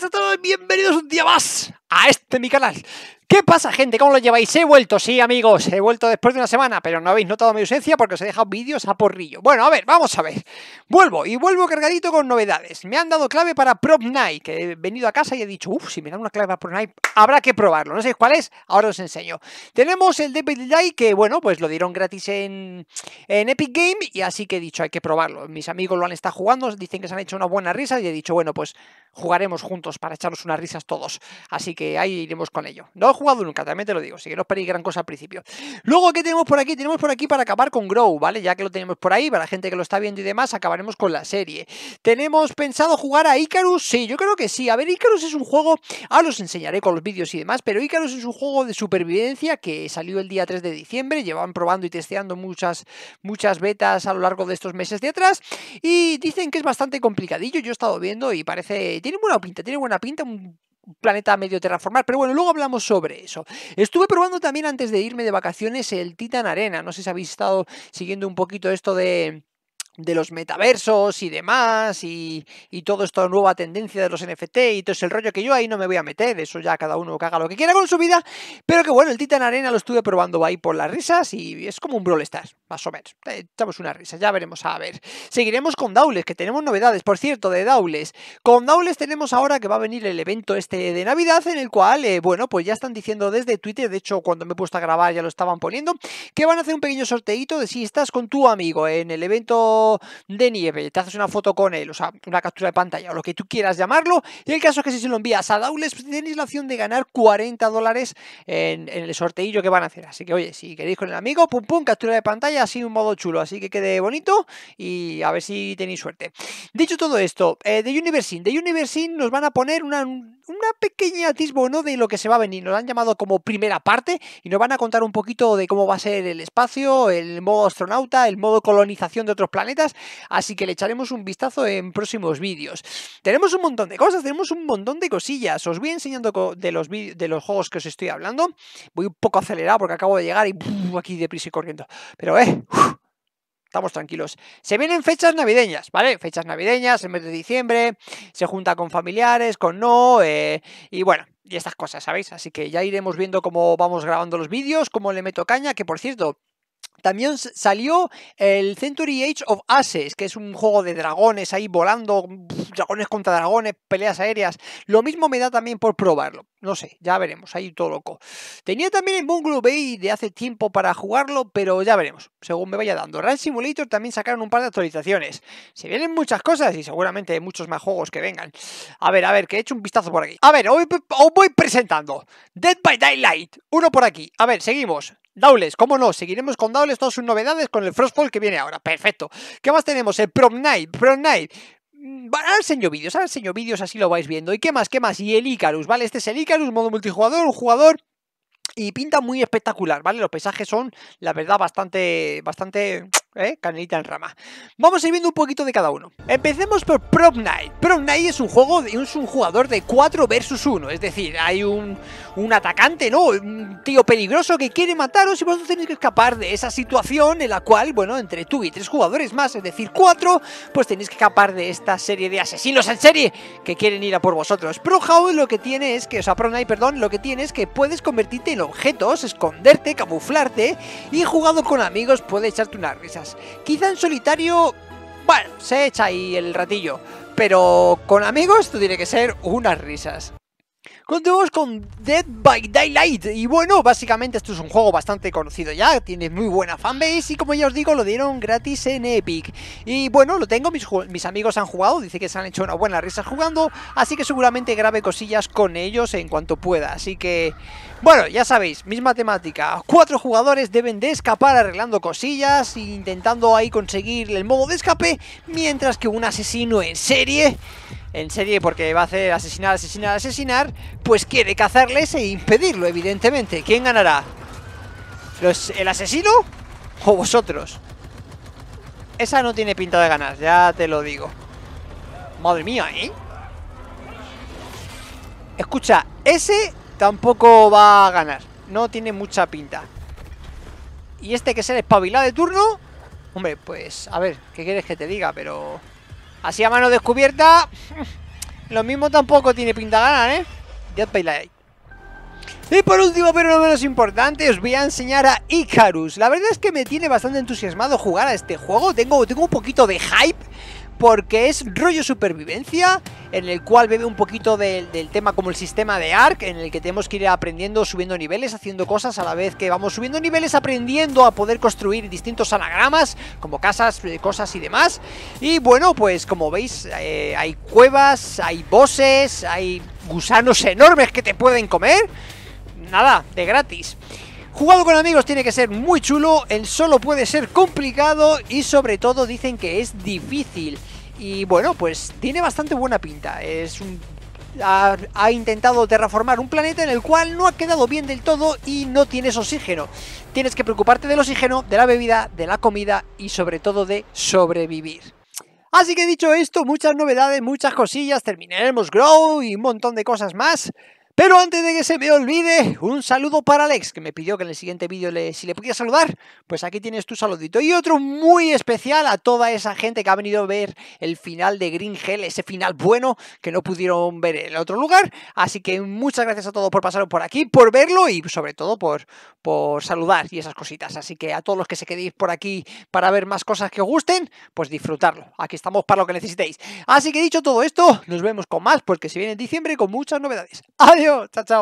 Hola a todos, bienvenidos un día más a este mi canal. ¿Qué pasa, gente? ¿Cómo lo lleváis? He vuelto, sí, amigos. He vuelto después de una semana, pero no habéis notado mi ausencia porque os he dejado vídeos a porrillo. Bueno, a ver, vamos a ver. Vuelvo y vuelvo cargadito con novedades. Me han dado clave para Prop Night, que he venido a casa y he dicho, uff, si me dan una clave para Prop Night, habrá que probarlo. No sé cuál es, ahora os enseño. Tenemos el Devil Die, que bueno, pues lo dieron gratis en, en Epic Game y así que he dicho, hay que probarlo. Mis amigos lo han estado jugando, dicen que se han hecho una buena risa y he dicho, bueno, pues jugaremos juntos para echarnos unas risas todos. Así que ahí iremos con ello. No jugado nunca, también te lo digo, así que no esperéis gran cosa al principio. Luego, ¿qué tenemos por aquí? Tenemos por aquí para acabar con Grow, ¿vale? Ya que lo tenemos por ahí, para la gente que lo está viendo y demás, acabaremos con la serie. ¿Tenemos pensado jugar a Icarus? Sí, yo creo que sí. A ver, Icarus es un juego, ahora os enseñaré con los vídeos y demás, pero Icarus es un juego de supervivencia que salió el día 3 de diciembre, llevan probando y testeando muchas, muchas betas a lo largo de estos meses de atrás y dicen que es bastante complicadillo, yo he estado viendo y parece, tiene buena pinta, tiene buena pinta, un planeta medio terraformar. Pero bueno, luego hablamos sobre eso. Estuve probando también antes de irme de vacaciones el Titan Arena. No sé si habéis estado siguiendo un poquito esto de de los metaversos y demás y, y toda esta nueva tendencia de los NFT y todo ese rollo que yo ahí no me voy a meter, eso ya cada uno que haga lo que quiera con su vida, pero que bueno, el Titan Arena lo estuve probando ahí por las risas y es como un Brawl Stars, más o menos, eh, echamos una risa, ya veremos a ver. Seguiremos con Daules, que tenemos novedades, por cierto, de Daules. Con Daules tenemos ahora que va a venir el evento este de Navidad en el cual, eh, bueno, pues ya están diciendo desde Twitter, de hecho cuando me he puesto a grabar ya lo estaban poniendo, que van a hacer un pequeño sorteito de si estás con tu amigo en el evento de nieve, te haces una foto con él, o sea, una captura de pantalla o lo que tú quieras llamarlo. Y el caso es que si se lo envías a Daules, pues tenéis la opción de ganar 40 dólares en, el sorteillo que van a hacer. Así que, oye, si queréis con el amigo, pum pum, captura de pantalla, así un modo chulo, así que quede bonito y a ver si tenéis suerte. Dicho todo esto, Universe eh, de The de in nos van a poner una, una pequeña atisbo de lo que se va a venir. Nos han llamado como primera parte y nos van a contar un poquito de cómo va a ser el espacio, el modo astronauta, el modo colonización de otros planetas así que le echaremos un vistazo en próximos vídeos. Tenemos un montón de cosas, tenemos un montón de cosillas, os voy enseñando de los, de los juegos que os estoy hablando, voy un poco acelerado porque acabo de llegar y aquí deprisa y corriendo, pero eh... estamos tranquilos. Se vienen fechas navideñas, ¿vale? Fechas navideñas, el mes de diciembre, se junta con familiares, con no, eh, y bueno, y estas cosas, ¿sabéis? Así que ya iremos viendo cómo vamos grabando los vídeos, cómo le meto caña, que por cierto, también salió el Century Age of Aces, que es un juego de dragones ahí volando, dragones contra dragones, peleas aéreas. Lo mismo me da también por probarlo. No sé, ya veremos, ahí todo loco. Tenía también el Moonglow Bay de hace tiempo para jugarlo, pero ya veremos, según me vaya dando. Run Simulator también sacaron un par de actualizaciones. Se vienen muchas cosas y seguramente muchos más juegos que vengan. A ver, a ver, que he hecho un vistazo por aquí. A ver, os voy presentando. Dead by Daylight, uno por aquí. A ver, seguimos. Doubles, cómo no, seguiremos con doubles todas sus novedades, con el Frostfall que viene ahora, perfecto. ¿Qué más tenemos? El Prom Night, Prom Night, mm, Ahora enseño vídeos, ahora enseño vídeos, así lo vais viendo. ¿Y qué más? ¿Qué más? Y el Icarus, ¿vale? Este es el Icarus, modo multijugador, un jugador y pinta muy espectacular, ¿vale? Los paisajes son, la verdad, bastante, bastante ¿eh? Canelita en rama. Vamos a ir viendo un poquito de cada uno. Empecemos por Prop Night. Prop Night es un juego, de, un jugador de 4 versus 1, es decir, hay un, atacante, ¿no? Un tío peligroso que quiere mataros y vosotros tenéis que escapar de esa situación en la cual, bueno, entre tú y tres jugadores más, es decir, cuatro, pues tenéis que escapar de esta serie de asesinos en serie que quieren ir a por vosotros. Pro lo que tiene es que, o sea, Pro Knight, perdón, lo que tiene es que puedes convertirte en objetos, esconderte, camuflarte y jugado con amigos puede echarte una risa Quizá en solitario, bueno, se echa ahí el ratillo, pero con amigos tú tiene que ser unas risas. Continuamos con Dead by Daylight y bueno, básicamente esto es un juego bastante conocido ya, tiene muy buena fanbase y como ya os digo lo dieron gratis en Epic y bueno, lo tengo, mis, mis amigos han jugado, dice que se han hecho una buena risa jugando, así que seguramente grabe cosillas con ellos en cuanto pueda, así que bueno, ya sabéis, misma temática, cuatro jugadores deben de escapar arreglando cosillas e intentando ahí conseguir el modo de escape, mientras que un asesino en serie en serie porque va a hacer asesinar, asesinar, asesinar, pues quiere cazarles e impedirlo, evidentemente. ¿Quién ganará? ¿El asesino o vosotros? Esa no tiene pinta de ganar, ya te lo digo. Madre mía, ¿eh? Escucha, ese tampoco va a ganar. No tiene mucha pinta. Y este que se el espabilado de turno... Hombre, pues, a ver, ¿qué quieres que te diga? Pero... Así a mano descubierta. Lo mismo tampoco tiene pinta ganar, ¿eh? Dead by Light. Y por último, pero no menos importante, os voy a enseñar a Icarus. La verdad es que me tiene bastante entusiasmado jugar a este juego. Tengo, tengo un poquito de hype porque es rollo supervivencia en el cual bebe un poquito del tema como el sistema de ARC, en el que tenemos que ir aprendiendo, subiendo niveles, haciendo cosas a la vez que vamos subiendo niveles, aprendiendo a poder construir distintos anagramas, como casas, eh, cosas y demás. Y bueno, pues como veis, eh, hay cuevas, hay bosses, hay gusanos enormes que te pueden comer. Nada, de gratis. Jugado con amigos tiene que ser muy chulo, el solo puede ser complicado y sobre todo dicen que es difícil. Y bueno, pues tiene bastante buena pinta. Es un ha, ha, intentado terraformar un planeta en el cual no ha quedado bien del todo y no tienes oxígeno. Tienes que preocuparte del oxígeno, de la bebida, de la comida y sobre todo de sobrevivir. Así que dicho esto, muchas novedades, muchas cosillas, terminaremos Grow y un montón de cosas más. Pero antes de que se me olvide, un saludo para Alex, que me pidió que en el siguiente vídeo le, si le pudiera saludar, pues aquí tienes tu saludito. Y otro muy especial a toda esa gente que ha venido a ver el final de Green Hell, ese final bueno que no pudieron ver en otro lugar. Así que muchas gracias a todos por pasaros por aquí, por verlo y sobre todo por, por saludar y esas cositas. Así que a todos los que se quedéis por aquí para ver más cosas que os gusten, pues disfrutarlo. Aquí estamos para lo que necesitéis. Así que dicho todo esto, nos vemos con más, porque se viene en diciembre con muchas novedades. ¡Adiós! c i a